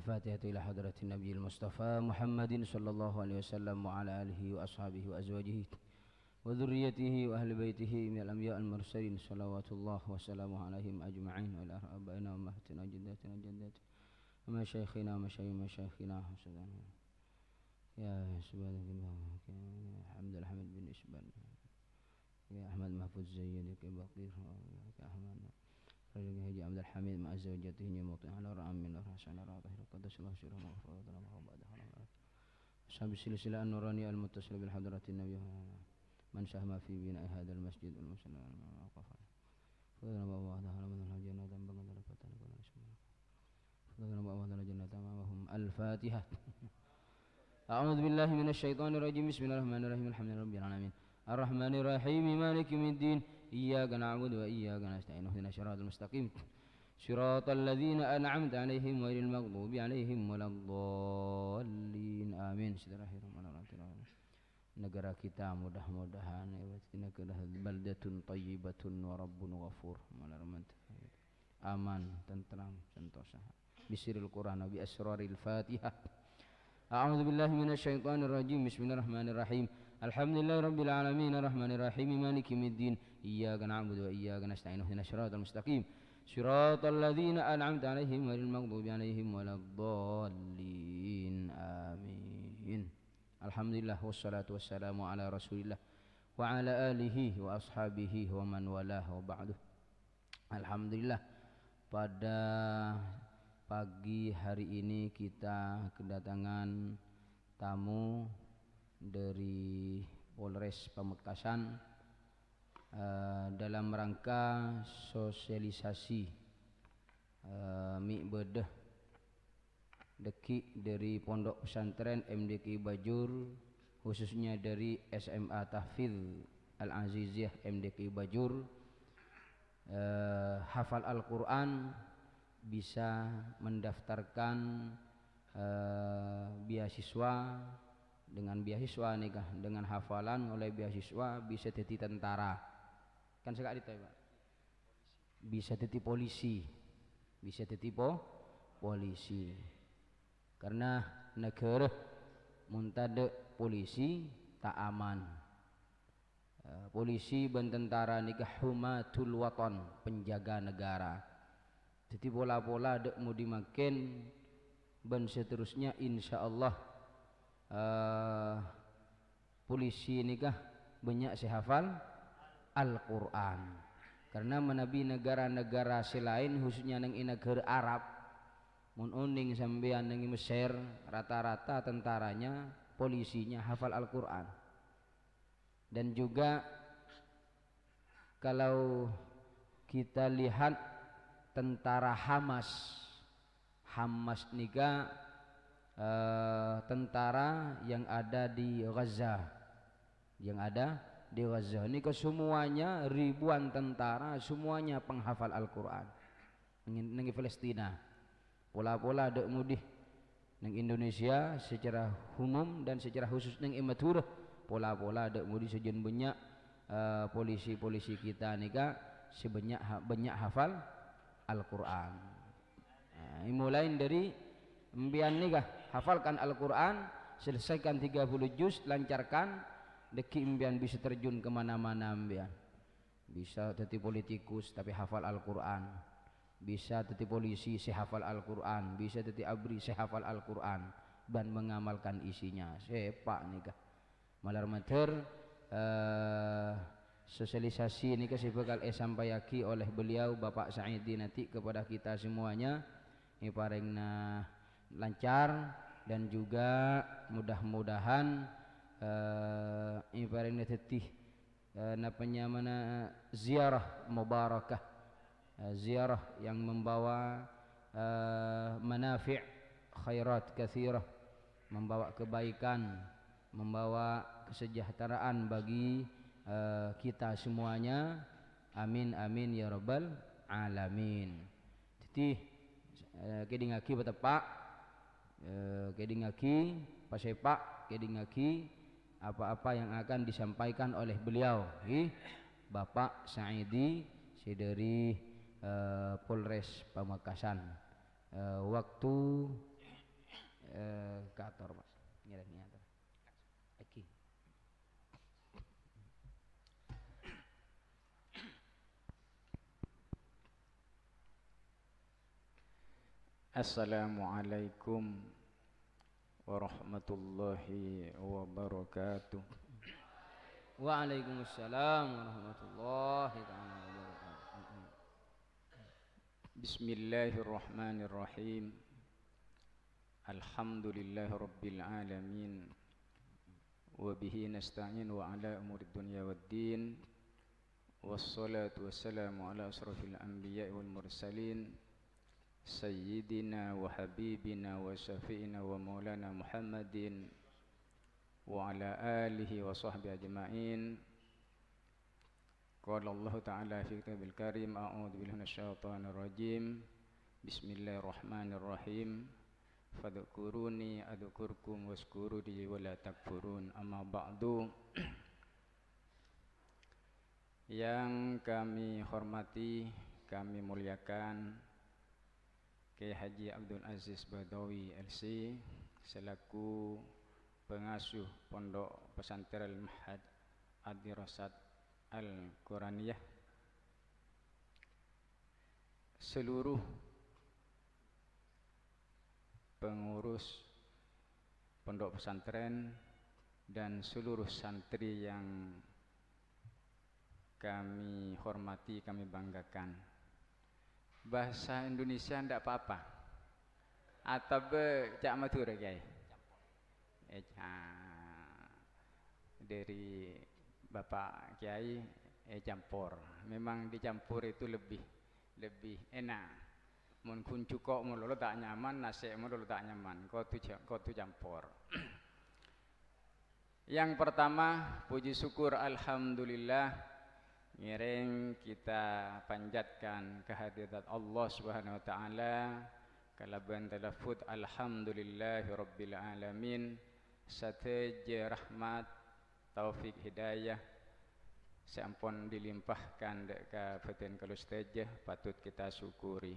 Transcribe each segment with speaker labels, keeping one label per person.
Speaker 1: الفاتحة إلى حضرة النبي المصطفى محمد صلى الله عليه وسلم وعلى آله وأصحابه وأزواجه وذريته وأهل بيته من الأنبياء المرسلين صلوات الله وسلامه عليهم أجمعين وإلى آبائنا وأمهاتنا وجداتنا وجداتنا ومشايخنا وما شيخنا وسادتنا يا سبحان الله الحمد الحمد بالنسبة يا أحمد محفوظ زيدك بقير يا أحمد رجل هجي عبد الحميد مع زوجته يموت على رأى من الرأس على رأى ظهر قدس الله سيره وغفر وظلمه وبعده أصحاب السلسلة النورانية المتصلة بالحضرة النبي من ساهم في بناء هذا المسجد والمسلم وقف فضرب الله تعالى مثل الجنة ذنبا قد لفت لكل اسمه فضرب الله تعالى الجنة أمامهم الفاتحة أعوذ بالله من الشيطان الرجيم بسم الله الرحمن الرحيم الحمد لله رب العالمين الرحمن الرحيم مالك من الدين إياك نعبد وإياك نستعين اهدنا الصراط المستقيم صراط الذين أنعمت عليهم غير المغضوب عليهم ولا الضالين آمين Bismillahirrahmanirrahim negara kita mudah-mudahan negara baldatun tayyibatun wa rabbun ghafur aman tentram sentosa bisiril quran bi asraril fatihah أعوذ بالله من الشيطان الرجيم بسم الله الرحمن الرحيم الحمد لله رب العالمين الرحمن الرحيم مالك يوم الدين إياك نعبد وإياك نستعين اهدنا الصراط المستقيم صراط الذين أنعمت عليهم غير المغضوب عليهم ولا الضالين آمين الحمد لله والصلاة والسلام على رسول الله وعلى آله وأصحابه ومن والاه وبعده الحمد لله pada pagi hari ini kita kedatangan tamu dari Polres Pamekasan uh, dalam rangka sosialisasi uh, eh, bedah deki dari pondok pesantren MDK Bajur khususnya dari SMA Tahfidz Al Aziziyah MDK Bajur uh, hafal Al-Qur'an bisa mendaftarkan uh, beasiswa dengan beasiswa nikah dengan hafalan oleh beasiswa bisa jadi tentara kan sekali itu ya, bisa jadi polisi bisa jadi po polisi karena negara muntade polisi tak aman eh, polisi dan tentara nikah humatul waton penjaga negara jadi bola-bola dek mau dimakin dan seterusnya insya Allah uh, polisi nikah banyak sehafal Al-Quran karena menabi negara-negara selain khususnya nang negara Arab mun uning sampean nang Mesir rata-rata tentaranya polisinya hafal Al-Qur'an dan juga kalau kita lihat tentara Hamas Hamas nikah uh, tentara yang ada di Gaza yang ada di Gaza ini kesemuanya ribuan tentara semuanya penghafal Al-Quran nengi Palestina pola-pola ada mudih neng Indonesia secara umum dan secara khusus neng Imaturah pola-pola ada mudih sejen banyak eh, polisi-polisi uh, polisi -polisi kita nika sebanyak banyak hafal Al-Quran. Eh, nah, mulai dari mbian nikah hafalkan Al-Quran selesaikan 30 juz lancarkan deki imbian bisa terjun kemana-mana imbian bisa jadi politikus tapi hafal Al-Quran bisa jadi polisi saya hafal Al-Quran bisa jadi abri saya hafal Al-Quran dan mengamalkan isinya sepak nikah malar mater uh, sosialisasi ini kasih bekal eh sampai yaki oleh beliau Bapak Saidi nanti kepada kita semuanya ini parengna lancar dan juga mudah-mudahan uh, eh, ibaratnya tetih eh, napanya mana ziarah mubarakah eh, ziarah yang membawa uh, manafi' khairat kathirah membawa kebaikan membawa kesejahteraan bagi uh, kita semuanya amin amin ya rabbal alamin titih uh, kedingaki betapa e, eh, kedingaki pasepak lagi apa-apa yang akan disampaikan oleh beliau eh, Bapak Saidi si dari eh, Polres Pamekasan eh, waktu e, kantor Mas
Speaker 2: Assalamualaikum warahmatullahi wabarakatuh.
Speaker 1: Waalaikumsalam warahmatullahi taala wabarakatuh.
Speaker 2: Bismillahirrahmanirrahim. Alhamdulillahirabbil alamin. Wa bihi nasta'in wa ala umuri dunya waddin. Wassalatu wassalamu ala asrafil anbiya'i wal mursalin. سيدنا وحبيبنا وشفينا ومولانا محمد وعلى آله وصحبه أجمعين قال الله تعالى في كتاب الكريم أعوذ بالله من الشيطان الرجيم بسم الله الرحمن الرحيم فذكروني أذكركم واشكروا لي ولا تكفرون أما بعد Yang kami hormati, kami muliakan Kiai Haji Abdul Aziz Badawi LC selaku pengasuh Pondok Pesantren Al-Mahad Ad-Dirasat Al-Quraniyah seluruh pengurus pondok pesantren dan seluruh santri yang kami hormati, kami banggakan bahasa Indonesia ndak apa-apa atau cak Madura kiai eh dari Bapak Kiai eh campur. memang dicampur itu lebih lebih enak mun kuncu kok mun lolo tak nyaman nasi mun lolo tak nyaman kau tu kau tu campur yang pertama puji syukur alhamdulillah Miring kita panjatkan kehadirat Allah Subhanahu wa taala kalaban Alhamdulillah, alhamdulillahi rabbil alamin sateje rahmat taufik hidayah sampun dilimpahkan dek ka feten kalustejeh patut kita syukuri.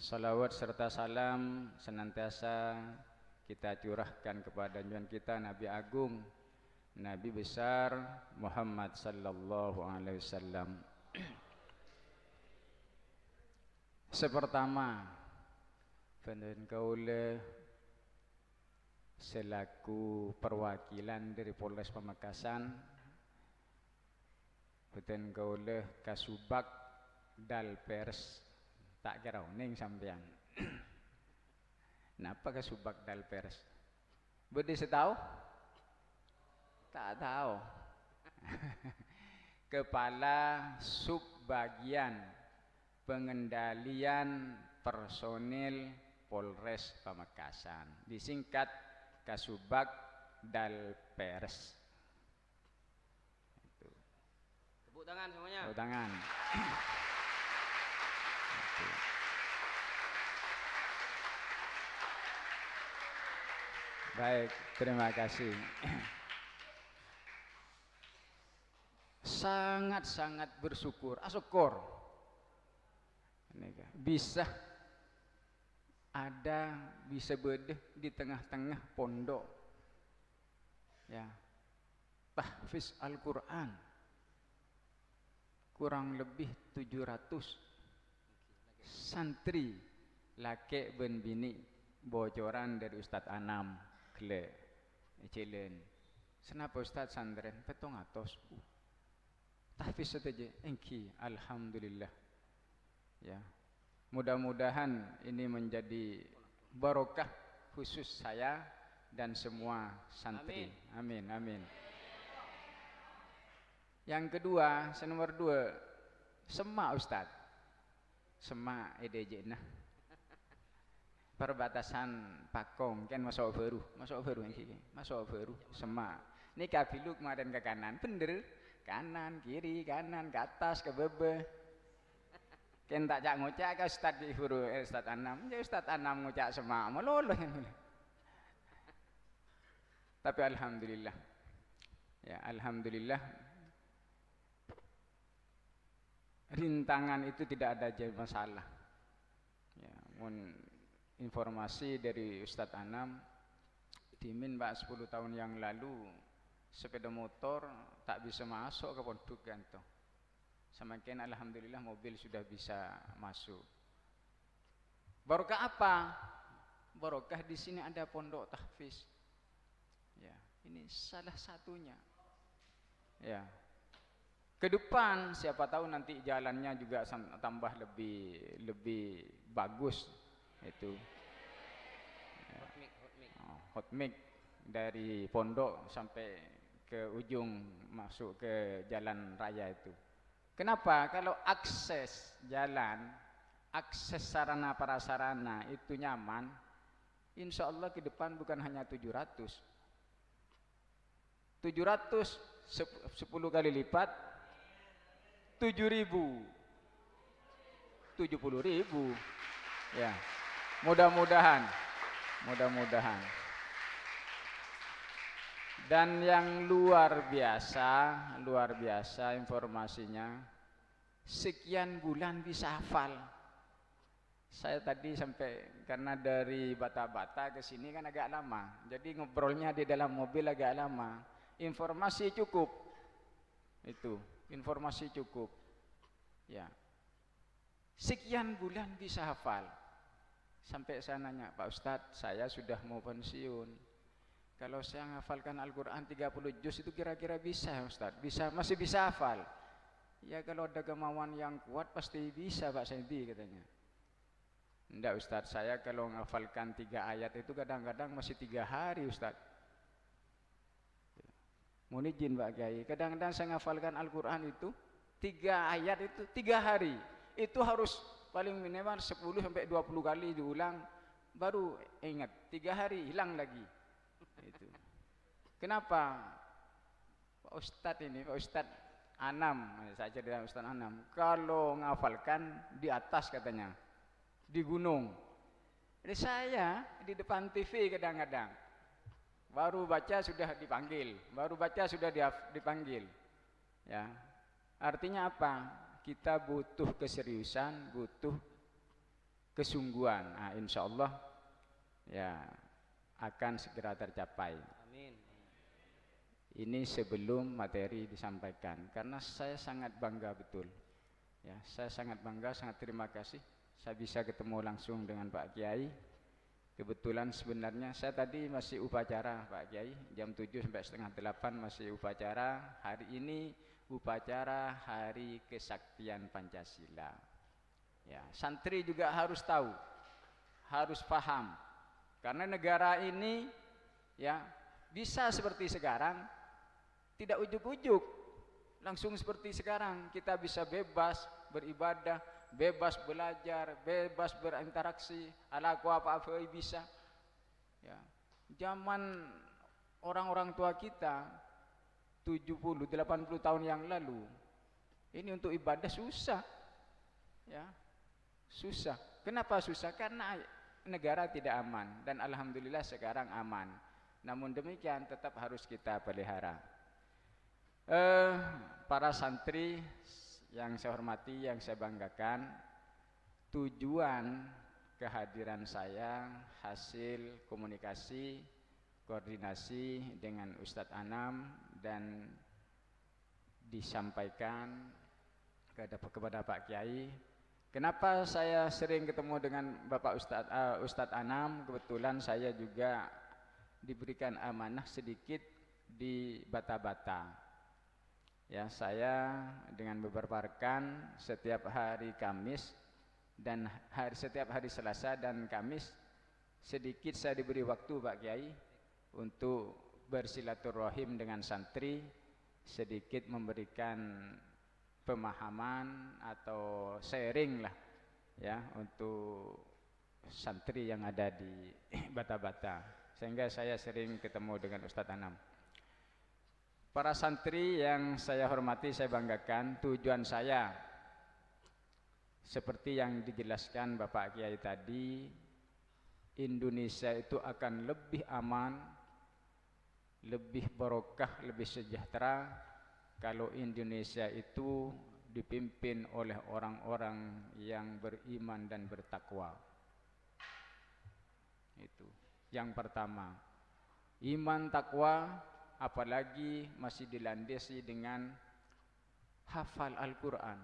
Speaker 2: Salawat serta salam senantiasa kita curahkan kepada junjungan kita Nabi Agung Nabi besar Muhammad sallallahu alaihi wasallam. Sepertama, Pendun Kaula selaku perwakilan dari Polres Pamekasan Pendun Kaula Kasubag Dalpers tak kira ning sampean. Napa Kasubag Dalpers? Budi setau? tak tahu. Kepala Subbagian Pengendalian Personil Polres Pamekasan, disingkat Kasubag Dalpers. Itu.
Speaker 1: Tepuk tangan semuanya. Tepuk
Speaker 2: tangan. Baik, terima kasih. sangat-sangat bersyukur. Asyukur. Ah, bisa ada bisa bedeh di tengah-tengah pondok. Ya. Tahfiz Al-Qur'an. Kurang lebih 700 santri laki ben bini bocoran dari Ustaz Anam kle Ecelen. senapa Ustaz sandren petong atos uh tahfiz saja engki alhamdulillah ya mudah-mudahan ini menjadi barokah khusus saya dan semua santri amin amin, amin. yang kedua nomor dua semak ustaz semak nah perbatasan Pakong kan masuk baru masuk baru yang masuk baru semak ini kabilu kemarin ke kanan bener kanan kiri kanan ke atas ke bebe kan tak cak ngucak ke ustaz di huru eh, ustaz anam ya ustaz anam ngucak semak melulu tapi alhamdulillah ya alhamdulillah rintangan itu tidak ada jadi masalah ya mun informasi dari Ustadz Anam Dimin Pak 10 tahun yang lalu sepeda motor tak bisa masuk ke pondok gantung semakin alhamdulillah mobil sudah bisa masuk barokah apa barokah di sini ada pondok tahfiz ya ini salah satunya ya ke depan siapa tahu nanti jalannya juga tambah lebih lebih bagus itu
Speaker 1: ya. hot Oh,
Speaker 2: hot mic dari pondok sampai ke ujung masuk ke jalan raya itu. Kenapa? Kalau akses jalan, akses sarana prasarana itu nyaman, insya Allah ke depan bukan hanya 700. 700 10 kali lipat 7000 puluh ribu ya mudah-mudahan mudah-mudahan dan yang luar biasa, luar biasa informasinya. Sekian bulan bisa hafal. Saya tadi sampai karena dari Bata-Bata ke sini kan agak lama. Jadi ngobrolnya di dalam mobil agak lama. Informasi cukup. Itu, informasi cukup. Ya. Sekian bulan bisa hafal. Sampai saya nanya, Pak Ustadz, saya sudah mau pensiun kalau saya ngafalkan Al-Quran 30 juz itu kira-kira bisa Ustaz, bisa, masih bisa hafal. Ya kalau ada kemauan yang kuat pasti bisa Pak Sendi katanya. Enggak Ustaz, saya kalau menghafalkan 3 ayat itu kadang-kadang masih 3 hari Ustaz. Mohon izin Pak Kiai, kadang-kadang saya menghafalkan Al-Quran itu 3 ayat itu 3 hari. Itu harus paling minimal 10 sampai 20 kali diulang baru ingat. 3 hari hilang lagi itu. Kenapa? Pak Ustadz ini, Pak Ustadz Anam, saya cerita Ustadz Anam. Kalau ngafalkan di atas katanya, di gunung. ini saya di depan TV kadang-kadang baru baca sudah dipanggil, baru baca sudah dipanggil. Ya. Artinya apa? Kita butuh keseriusan, butuh kesungguhan. Nah, insya Allah ya akan segera tercapai. Amin. Ini sebelum materi disampaikan karena saya sangat bangga betul. Ya, saya sangat bangga, sangat terima kasih saya bisa ketemu langsung dengan Pak Kiai. Kebetulan sebenarnya saya tadi masih upacara Pak Kiai, jam 7 sampai setengah 8 masih upacara. Hari ini upacara Hari Kesaktian Pancasila. Ya, santri juga harus tahu, harus paham karena negara ini ya bisa seperti sekarang tidak ujuk-ujuk langsung seperti sekarang kita bisa bebas beribadah, bebas belajar, bebas berinteraksi, ala apa-apa bisa. Ya. Zaman orang-orang tua kita 70 80 tahun yang lalu ini untuk ibadah susah. Ya. Susah. Kenapa susah? Karena negara tidak aman dan alhamdulillah sekarang aman. Namun demikian tetap harus kita pelihara. Eh, para santri yang saya hormati, yang saya banggakan, tujuan kehadiran saya hasil komunikasi koordinasi dengan Ustadz Anam dan disampaikan kepada Pak Kiai Kenapa saya sering ketemu dengan Bapak Ustadz uh, eh, Ustadz Anam? Kebetulan saya juga diberikan amanah sedikit di Bata-Bata. Ya, saya dengan beberapa rekan setiap hari Kamis dan hari, setiap hari Selasa dan Kamis sedikit saya diberi waktu Pak Kiai untuk bersilaturahim dengan santri, sedikit memberikan pemahaman atau sharing lah ya untuk santri yang ada di Bata-Bata sehingga saya sering ketemu dengan Ustadz Anam para santri yang saya hormati saya banggakan tujuan saya seperti yang dijelaskan Bapak Kiai tadi Indonesia itu akan lebih aman lebih barokah lebih sejahtera kalau Indonesia itu dipimpin oleh orang-orang yang beriman dan bertakwa. Itu yang pertama. Iman takwa apalagi masih dilandasi dengan hafal Al-Qur'an.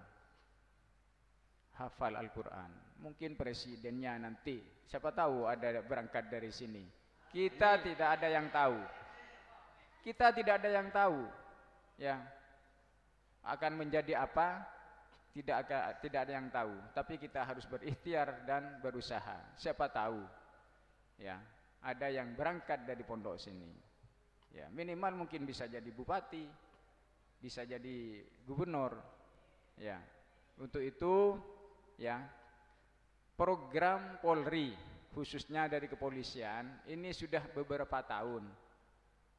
Speaker 2: Hafal Al-Qur'an. Mungkin presidennya nanti siapa tahu ada berangkat dari sini. Kita tidak ada yang tahu. Kita tidak ada yang tahu. Ya, akan menjadi apa tidak ada, tidak ada yang tahu tapi kita harus berikhtiar dan berusaha siapa tahu ya ada yang berangkat dari pondok sini ya minimal mungkin bisa jadi bupati bisa jadi gubernur ya untuk itu ya program Polri khususnya dari kepolisian ini sudah beberapa tahun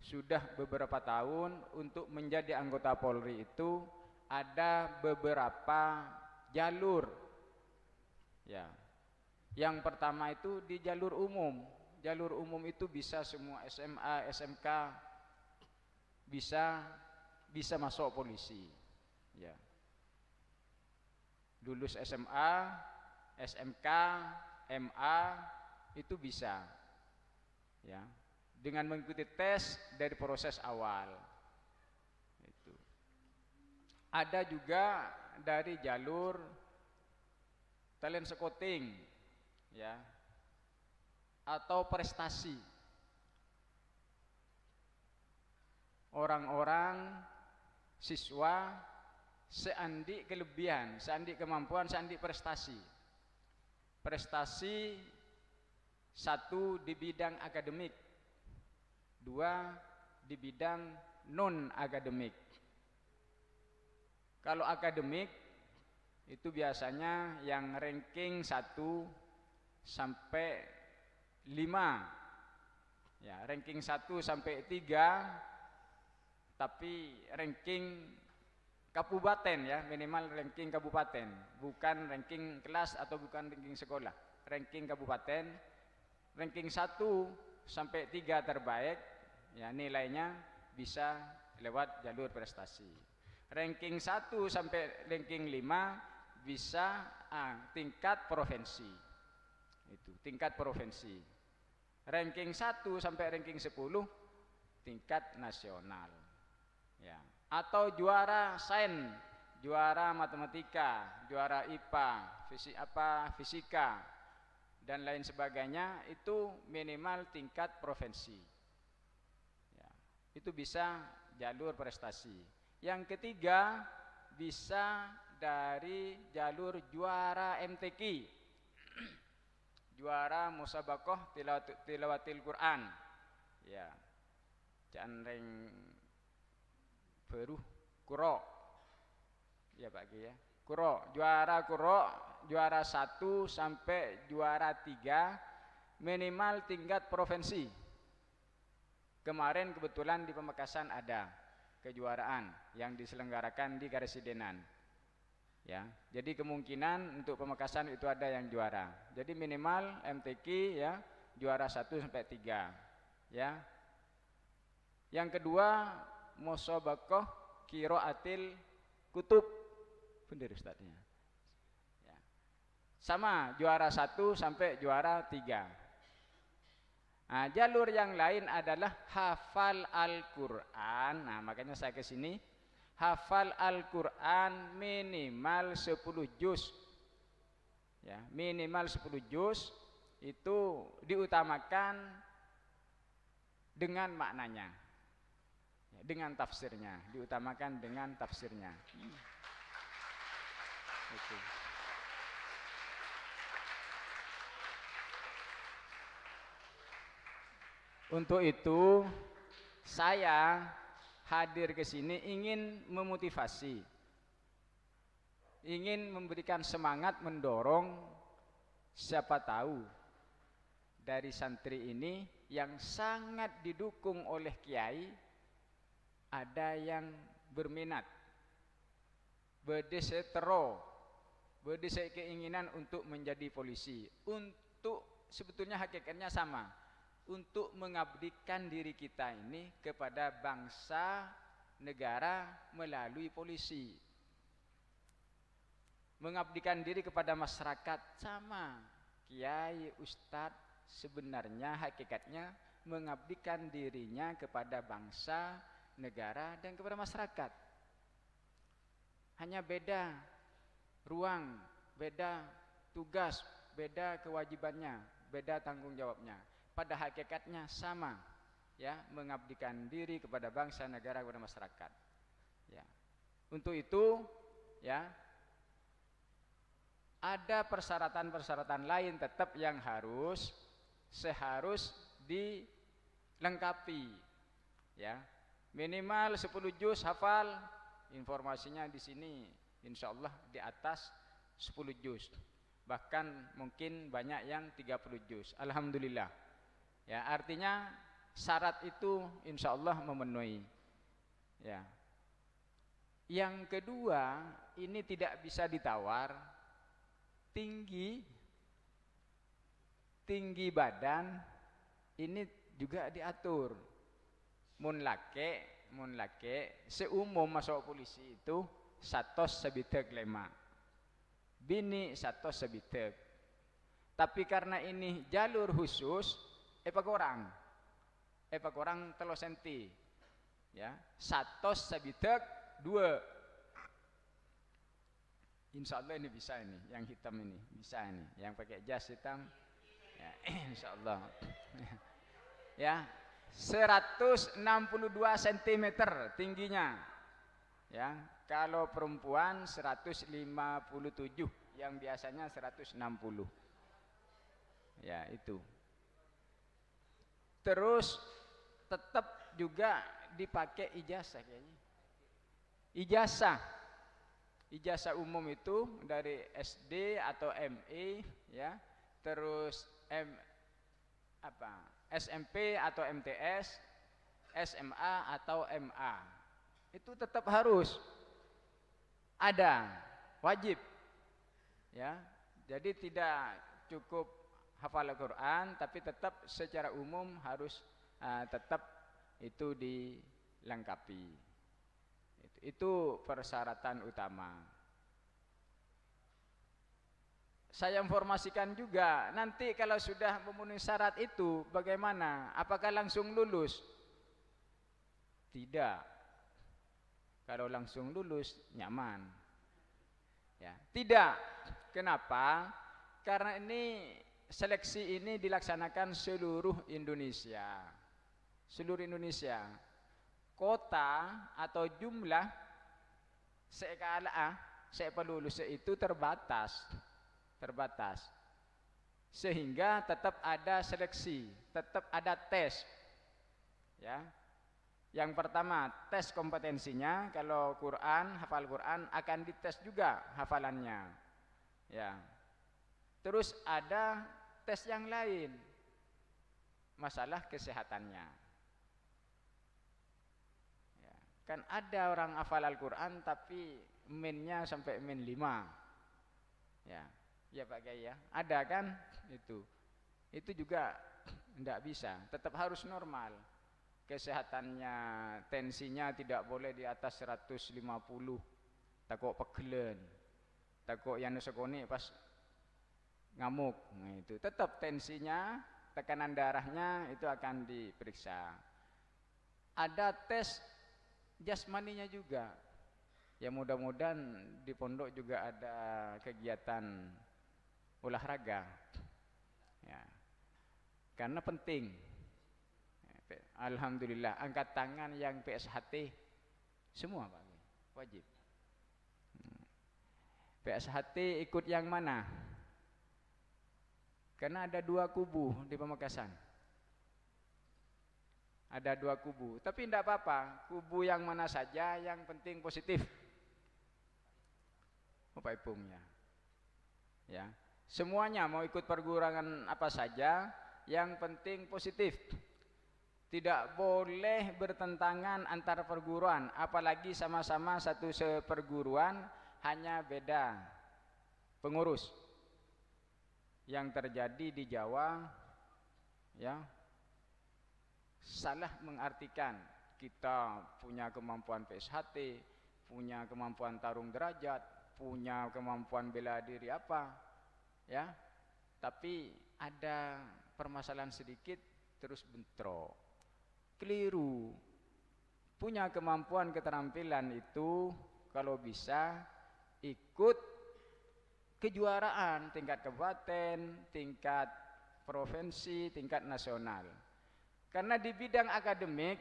Speaker 2: sudah beberapa tahun untuk menjadi anggota Polri itu ada beberapa jalur ya yang pertama itu di jalur umum jalur umum itu bisa semua SMA SMK bisa bisa masuk polisi ya lulus SMA SMK MA itu bisa ya dengan mengikuti tes dari proses awal. Itu. Ada juga dari jalur talent scouting ya atau prestasi. Orang-orang siswa seandi kelebihan, seandi kemampuan, seandi prestasi. Prestasi satu di bidang akademik dua di bidang non akademik. Kalau akademik itu biasanya yang ranking 1 sampai 5. Ya, ranking 1 sampai 3 tapi ranking kabupaten ya, minimal ranking kabupaten, bukan ranking kelas atau bukan ranking sekolah. Ranking kabupaten, ranking 1 sampai 3 terbaik ya nilainya bisa lewat jalur prestasi. Ranking 1 sampai ranking 5 bisa ah, tingkat provinsi. Itu, tingkat provinsi. Ranking 1 sampai ranking 10 tingkat nasional. Ya. Atau juara sains, juara matematika, juara IPA, fisik apa fisika dan lain sebagainya itu minimal tingkat provinsi itu bisa jalur prestasi. Yang ketiga bisa dari jalur juara MTQ. juara musabakoh tilawatil Quran. Ya. Canreng Beruh Kuro. Ya Pak Ki ya. Kuro, juara Kuro, juara satu sampai juara tiga minimal tingkat provinsi Kemarin kebetulan di Pemekasan ada kejuaraan yang diselenggarakan di Karesidenan, Ya, jadi kemungkinan untuk Pemekasan itu ada yang juara. Jadi minimal MTQ ya juara 1 sampai 3. Ya. Yang kedua musabaqah qiraatil kutub. Benar Ustaznya. Ya. Sama juara 1 sampai juara 3 Nah, jalur yang lain adalah hafal Al-Quran. Nah, makanya saya ke sini. Hafal Al-Quran minimal 10 juz. Ya, minimal 10 juz itu diutamakan dengan maknanya. Ya, dengan tafsirnya, diutamakan dengan tafsirnya. Hmm. Okay. Untuk itu saya hadir ke sini ingin memotivasi, ingin memberikan semangat mendorong siapa tahu dari santri ini yang sangat didukung oleh kiai ada yang berminat berdesetero berdesek keinginan untuk menjadi polisi untuk sebetulnya hakikatnya sama untuk mengabdikan diri kita ini kepada bangsa negara melalui polisi mengabdikan diri kepada masyarakat sama kiai ustadz sebenarnya hakikatnya mengabdikan dirinya kepada bangsa negara dan kepada masyarakat hanya beda ruang beda tugas beda kewajibannya beda tanggung jawabnya pada hakikatnya sama ya mengabdikan diri kepada bangsa negara kepada masyarakat ya untuk itu ya ada persyaratan-persyaratan lain tetap yang harus seharus dilengkapi ya minimal 10 juz hafal informasinya di sini insya Allah di atas 10 juz bahkan mungkin banyak yang 30 juz Alhamdulillah Ya, artinya syarat itu insya Allah memenuhi. Ya. Yang kedua, ini tidak bisa ditawar tinggi tinggi badan ini juga diatur. Mun laki, mun laki seumum masuk polisi itu satu sebitek lema. Bini satu sebitek. Tapi karena ini jalur khusus, Epa korang, Epa korang telo senti ya satu sabitek dua insya Allah ini bisa ini yang hitam ini bisa ini yang pakai jas hitam ya, insya Allah ya 162 cm tingginya ya kalau perempuan 157 yang biasanya 160 ya itu terus tetap juga dipakai ijazah kayaknya. Ijazah. Ijazah umum itu dari SD atau MI ya, terus M apa? SMP atau MTS, SMA atau MA. Itu tetap harus ada, wajib. Ya. Jadi tidak cukup hafal Al-Quran tapi tetap secara umum harus uh, tetap itu dilengkapi itu, itu persyaratan utama saya informasikan juga nanti kalau sudah memenuhi syarat itu bagaimana apakah langsung lulus tidak kalau langsung lulus nyaman ya tidak kenapa karena ini seleksi ini dilaksanakan seluruh Indonesia. Seluruh Indonesia. Kota atau jumlah sekala ah, lulus itu terbatas. Terbatas. Sehingga tetap ada seleksi, tetap ada tes. Ya. Yang pertama, tes kompetensinya kalau Quran, hafal Quran akan dites juga hafalannya. Ya. Terus ada tes yang lain masalah kesehatannya ya. kan ada orang hafal Al-Quran tapi minnya sampai min lima ya ya Pak gaya ya ada kan itu itu juga tidak bisa tetap harus normal kesehatannya tensinya tidak boleh di atas 150 takut pegelen takut yang sekonik pas ngamuk. Nah, itu tetap tensinya, tekanan darahnya itu akan diperiksa. Ada tes jasmaninya juga. Ya mudah-mudahan di pondok juga ada kegiatan olahraga. Ya. Karena penting. Alhamdulillah angkat tangan yang PSHT semua Pak. Wajib. Hmm. PSHT ikut yang mana? Karena ada dua kubu di Pemekasan. Ada dua kubu, tapi tidak apa-apa. Kubu yang mana saja, yang penting positif. Apa ipungnya? Ya, semuanya mau ikut pergurangan apa saja, yang penting positif. Tidak boleh bertentangan antar perguruan, apalagi sama-sama satu seperguruan hanya beda pengurus yang terjadi di Jawa ya salah mengartikan kita punya kemampuan PSHT, punya kemampuan tarung derajat, punya kemampuan bela diri apa ya. Tapi ada permasalahan sedikit terus bentrok. Keliru. Punya kemampuan keterampilan itu kalau bisa ikut kejuaraan tingkat kabupaten, tingkat provinsi, tingkat nasional. Karena di bidang akademik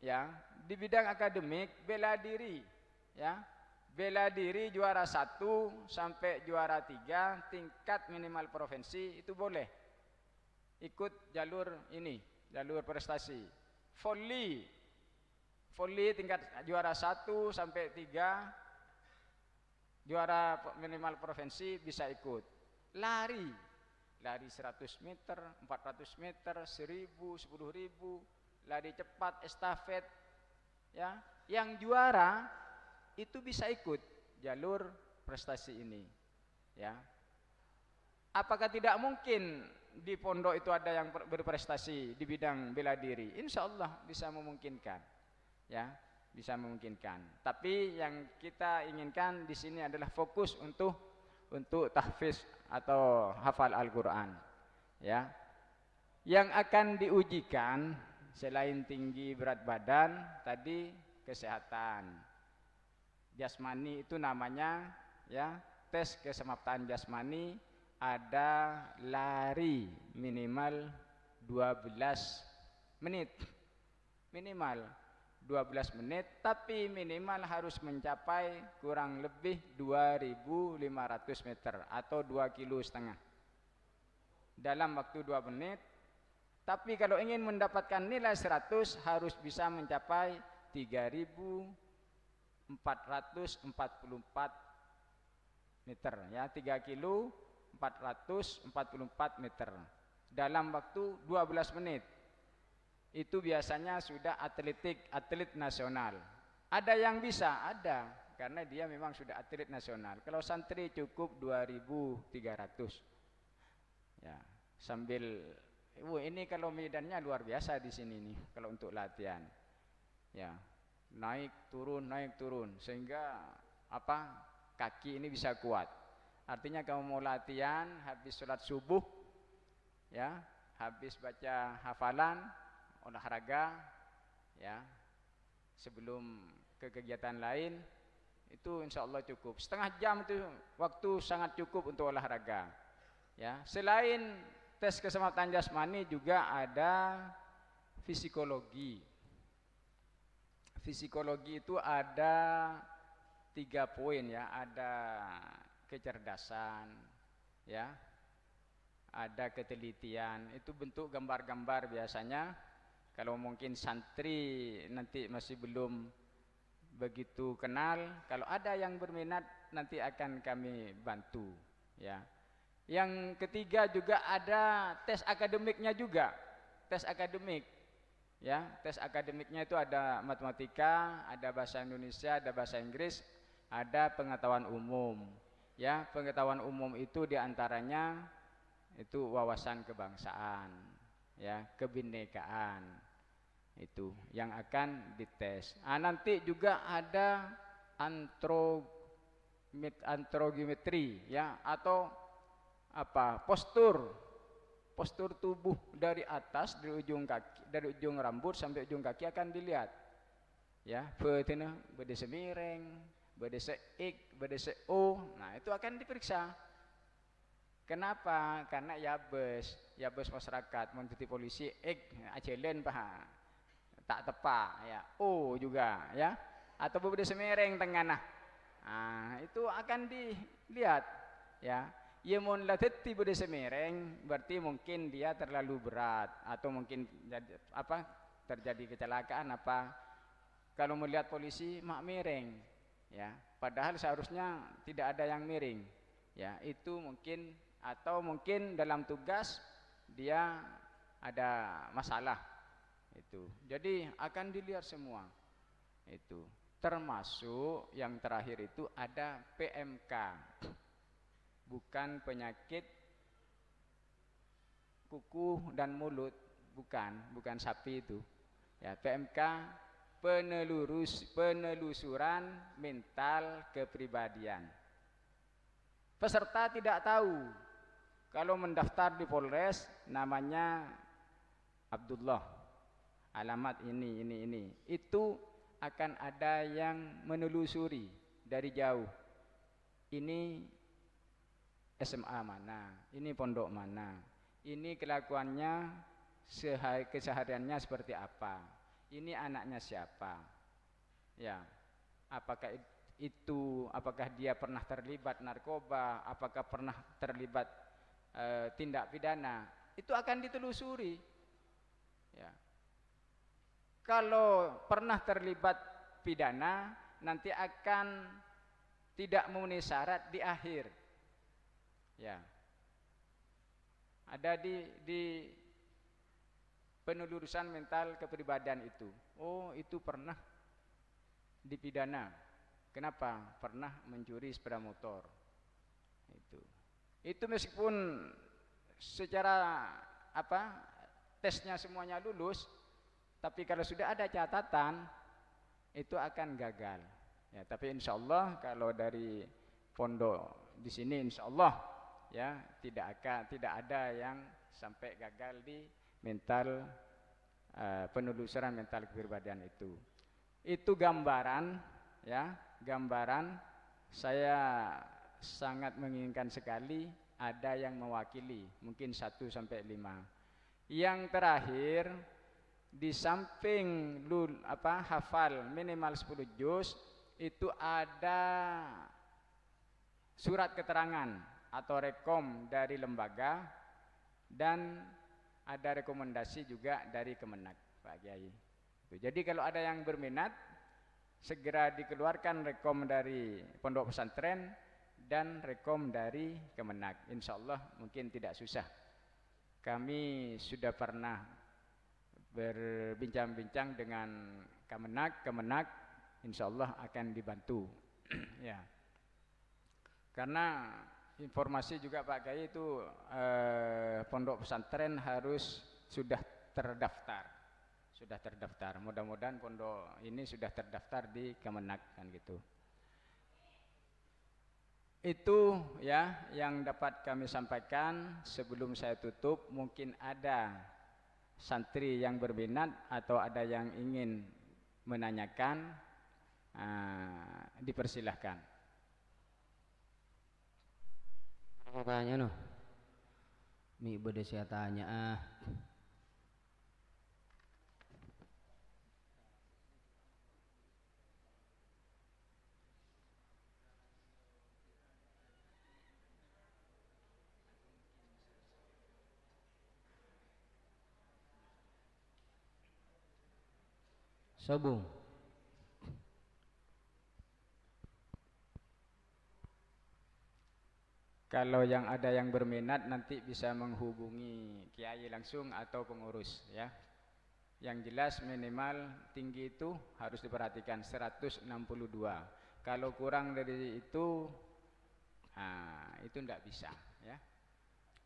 Speaker 2: ya, di bidang akademik bela diri ya. Bela diri juara satu sampai juara tiga tingkat minimal provinsi itu boleh ikut jalur ini, jalur prestasi. Volley volley tingkat juara satu sampai tiga juara minimal provinsi bisa ikut lari lari 100 meter 400 meter 1000 ribu lari cepat estafet ya yang juara itu bisa ikut jalur prestasi ini ya apakah tidak mungkin di pondok itu ada yang berprestasi di bidang bela diri insya Allah bisa memungkinkan ya bisa memungkinkan. Tapi yang kita inginkan di sini adalah fokus untuk untuk tahfiz atau hafal Al-Qur'an. Ya. Yang akan diujikan selain tinggi berat badan tadi kesehatan. Jasmani itu namanya ya tes kesemaptaan jasmani ada lari minimal 12 menit minimal 12 menit tapi minimal harus mencapai kurang lebih 2500 meter atau 2 kilo setengah dalam waktu 2 menit tapi kalau ingin mendapatkan nilai 100 harus bisa mencapai 3444 meter ya 3 kilo 444 meter dalam waktu 12 menit itu biasanya sudah atletik, atlet nasional. Ada yang bisa, ada karena dia memang sudah atlet nasional. Kalau santri cukup 2.300. Ya, sambil Ibu, ini kalau medannya luar biasa di sini nih kalau untuk latihan. Ya. Naik turun, naik turun sehingga apa? kaki ini bisa kuat. Artinya kamu mau latihan habis sholat subuh ya, habis baca hafalan olahraga ya sebelum ke kegiatan lain itu insyaallah cukup setengah jam itu waktu sangat cukup untuk olahraga ya selain tes kesempatan jasmani juga ada fisikologi fisikologi itu ada tiga poin ya ada kecerdasan ya ada ketelitian itu bentuk gambar-gambar biasanya kalau mungkin santri nanti masih belum begitu kenal, kalau ada yang berminat nanti akan kami bantu ya. Yang ketiga juga ada tes akademiknya juga. Tes akademik. Ya, tes akademiknya itu ada matematika, ada bahasa Indonesia, ada bahasa Inggris, ada pengetahuan umum. Ya, pengetahuan umum itu diantaranya itu wawasan kebangsaan, ya, kebinekaan itu yang akan dites. Ah nanti juga ada antrogimetri ya atau apa postur postur tubuh dari atas dari ujung kaki dari ujung rambut sampai ujung kaki akan dilihat ya betina berdesa miring berdesa ik berdesa o nah itu akan diperiksa kenapa karena ya bes ya bes masyarakat mencuti polisi ik acelen paha tak tepat ya u oh, juga ya atau berbeda semereng tengah nah ah, itu akan dilihat ya Yemun ya lateti beda semereng berarti mungkin dia terlalu berat atau mungkin jadi, apa terjadi kecelakaan apa kalau melihat polisi mak miring ya padahal seharusnya tidak ada yang miring ya itu mungkin atau mungkin dalam tugas dia ada masalah itu jadi akan dilihat semua itu termasuk yang terakhir itu ada PMK bukan penyakit kuku dan mulut bukan bukan sapi itu ya PMK penelurus penelusuran mental kepribadian peserta tidak tahu kalau mendaftar di Polres namanya Abdullah alamat ini ini ini itu akan ada yang menelusuri dari jauh ini SMA mana ini pondok mana ini kelakuannya kesehariannya seperti apa ini anaknya siapa ya apakah itu apakah dia pernah terlibat narkoba apakah pernah terlibat e, tindak pidana itu akan ditelusuri ya kalau pernah terlibat pidana nanti akan tidak memenuhi syarat di akhir. Ya. Ada di di penelurusan mental kepribadian itu. Oh, itu pernah dipidana. Kenapa? Pernah mencuri sepeda motor. Itu. Itu meskipun secara apa tesnya semuanya lulus tapi kalau sudah ada catatan itu akan gagal. Ya, tapi insya Allah kalau dari pondok di sini insya Allah ya tidak akan tidak ada yang sampai gagal di mental uh, penelusuran mental kepribadian itu. Itu gambaran ya, gambaran saya sangat menginginkan sekali ada yang mewakili mungkin satu sampai lima. Yang terakhir di samping lul apa hafal minimal 10 juz itu ada surat keterangan atau rekom dari lembaga dan ada rekomendasi juga dari Kemenak Pak Kiai. Jadi kalau ada yang berminat segera dikeluarkan rekom dari pondok pesantren dan rekom dari Kemenak. Insya Allah mungkin tidak susah. Kami sudah pernah berbincang-bincang dengan Kemenak, Kemenak insya Allah akan dibantu. ya. Karena informasi juga Pak Kiai itu eh, pondok pesantren harus sudah terdaftar. Sudah terdaftar. Mudah-mudahan pondok ini sudah terdaftar di Kemenak kan gitu. Itu ya yang dapat kami sampaikan sebelum saya tutup mungkin ada santri yang berminat atau ada yang ingin menanyakan uh, dipersilahkan
Speaker 1: tanya noh mi beda saya tanya ah Sobung.
Speaker 2: Kalau yang ada yang berminat nanti bisa menghubungi kiai langsung atau pengurus ya. Yang jelas minimal tinggi itu harus diperhatikan 162. Kalau kurang dari itu nah, itu tidak bisa ya.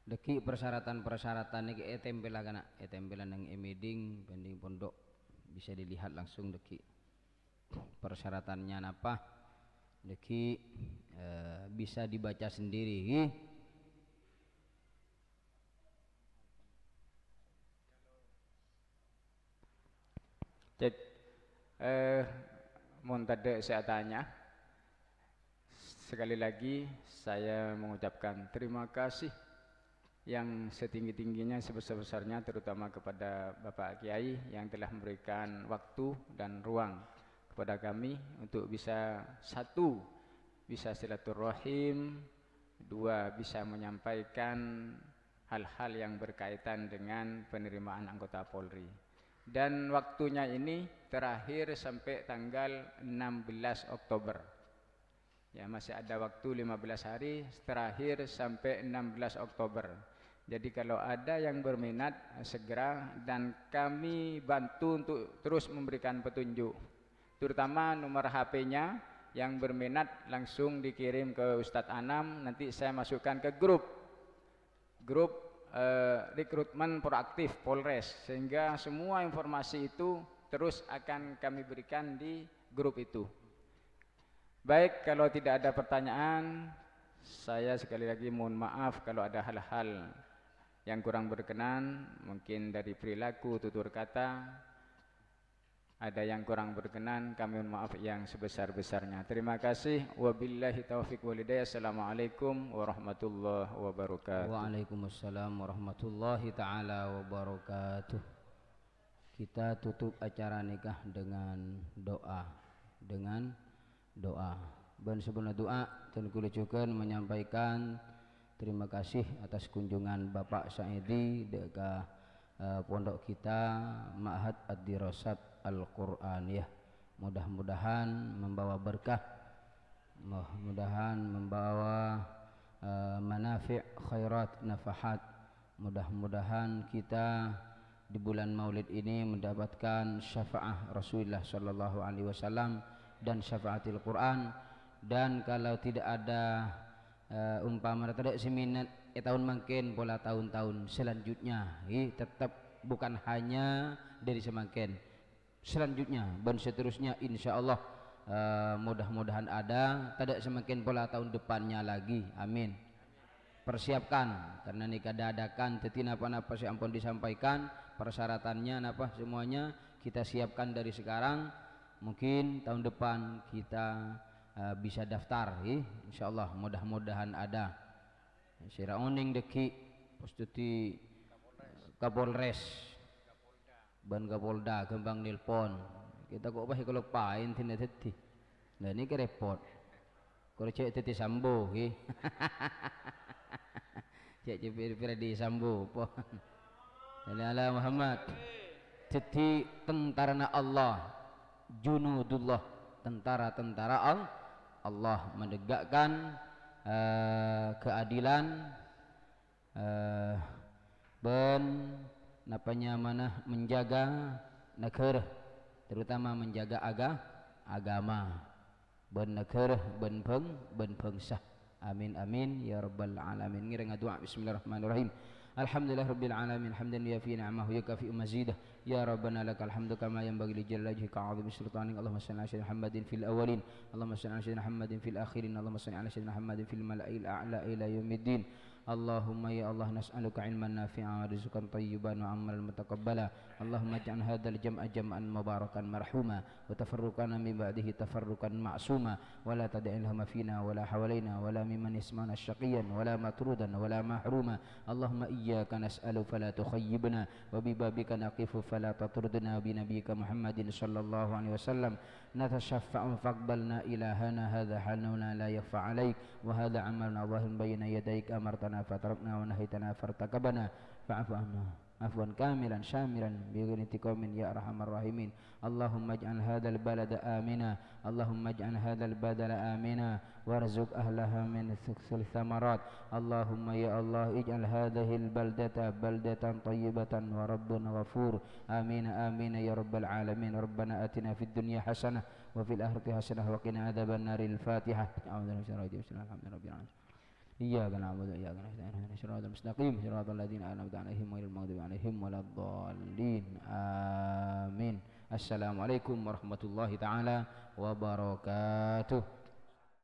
Speaker 1: Deki persyaratan-persyaratan ini eh, tempelan kena, eh, tempelan yang e eh, pending pondok bisa dilihat langsung deki persyaratannya apa deki e, bisa dibaca sendiri eh?
Speaker 2: Jadi, eh, saya tanya sekali lagi saya mengucapkan terima kasih yang setinggi-tingginya sebesar-besarnya terutama kepada Bapak Kiai yang telah memberikan waktu dan ruang kepada kami untuk bisa satu bisa silaturahim, dua bisa menyampaikan hal-hal yang berkaitan dengan penerimaan anggota Polri. Dan waktunya ini terakhir sampai tanggal 16 Oktober. Ya, masih ada waktu 15 hari terakhir sampai 16 Oktober. Jadi kalau ada yang berminat segera dan kami bantu untuk terus memberikan petunjuk. Terutama nomor HP-nya yang berminat langsung dikirim ke Ustadz Anam nanti saya masukkan ke grup grup eh, rekrutmen proaktif Polres sehingga semua informasi itu terus akan kami berikan di grup itu. Baik, kalau tidak ada pertanyaan, saya sekali lagi mohon maaf kalau ada hal-hal yang kurang berkenan mungkin dari perilaku tutur kata ada yang kurang berkenan kami mohon maaf yang sebesar-besarnya terima kasih wabillahi taufik walidayah assalamualaikum warahmatullahi wabarakatuh
Speaker 1: waalaikumsalam warahmatullahi taala wabarakatuh kita tutup acara nikah dengan doa dengan doa dan sebelum doa dan kula menyampaikan Terima kasih atas kunjungan Bapak Saidi ke uh, pondok kita Ma'had Ad-Dirasat al ya. Mudah-mudahan membawa berkah. Mudah-mudahan membawa uh, manafi' khairat nafahat. Mudah-mudahan kita di bulan Maulid ini mendapatkan syafaah Rasulullah sallallahu alaihi wasallam dan syafaatil Quran dan kalau tidak ada uh, umpama tidak seminat eh, tahun makin bola tahun-tahun selanjutnya eh, tetap bukan hanya dari semakin selanjutnya dan seterusnya insya Allah uh, mudah-mudahan ada tidak semakin pola tahun depannya lagi amin persiapkan karena nikah dadakan teti apa-apa si ampun disampaikan persyaratannya apa semuanya kita siapkan dari sekarang mungkin tahun depan kita Eh, bisa daftar eh? insyaallah mudah-mudahan ada sira oning deki pustuti kapolres ban kapolda kembang nilpon kita kok bahi kalau pain tina teti nah ini ke repot kalau cek teti sambo eh? cek cek pira di sambo pohon ala Muhammad jadi tentara Allah junudullah tentara-tentara Allah Allah menegakkan uh, eh, keadilan dan uh, eh, apanya mana menjaga negara terutama menjaga aga, agama ben negara ben peng ben pengsah amin amin ya rabbal alamin ngira doa bismillahirrahmanirrahim alhamdulillah rabbil alamin hamdan yafi ni'mahu yakafi mazidah يا ربنا لك الحمد كما ينبغي لجل وجهك عظيم سلطانك اللهم صل على سيدنا محمد في الأولين اللهم صل على سيدنا محمد في الآخرين اللهم صل على سيدنا محمد في الملأ الأعلى إلى يوم الدين اللهم يا الله نسألك علما نافعا ورزقا طيبا وعملا متقبلا اللهم اجعل هذا الجمع جمعا مباركا مرحوما وتفرقنا من بعده تفرقا معصوما ولا تدع الهم فينا ولا حوالينا ولا ممن يسمعنا شقيا ولا مطرودا ولا محروما اللهم إياك نسأل فلا تخيبنا وببابك نقف فلا تطردنا بنبيك محمد صلى الله عليه وسلم نتشفع فاقبلنا إلهنا هذا حالنا لا يخفى عليك وهذا عملنا ظاهر بين يديك أمرتنا فتركنا ونهيتنا فارتكبنا فاعف عنا عفوا كاملا شاملا بغنة قوم يا أرحم الراحمين اللهم اجعل هذا البلد آمنا اللهم اجعل هذا البلد آمنا وارزق أهلها من سكس الثمرات اللهم يا الله اجعل هذه البلدة بلدة طيبة ورب غفور آمين آمين يا رب العالمين ربنا آتنا في الدنيا حسنة وفي الآخرة حسنة وقنا عذاب النار الفاتحة أعوذ بالله من الشيطان الرجيم الحمد لله رب العالمين إياك نعبد وإياك نستعين اهدنا الصراط المستقيم صراط الذين أنعمت عليهم غير المغضوب عليهم ولا الضالين آمين السلام عليكم ورحمة الله تعالى وبركاته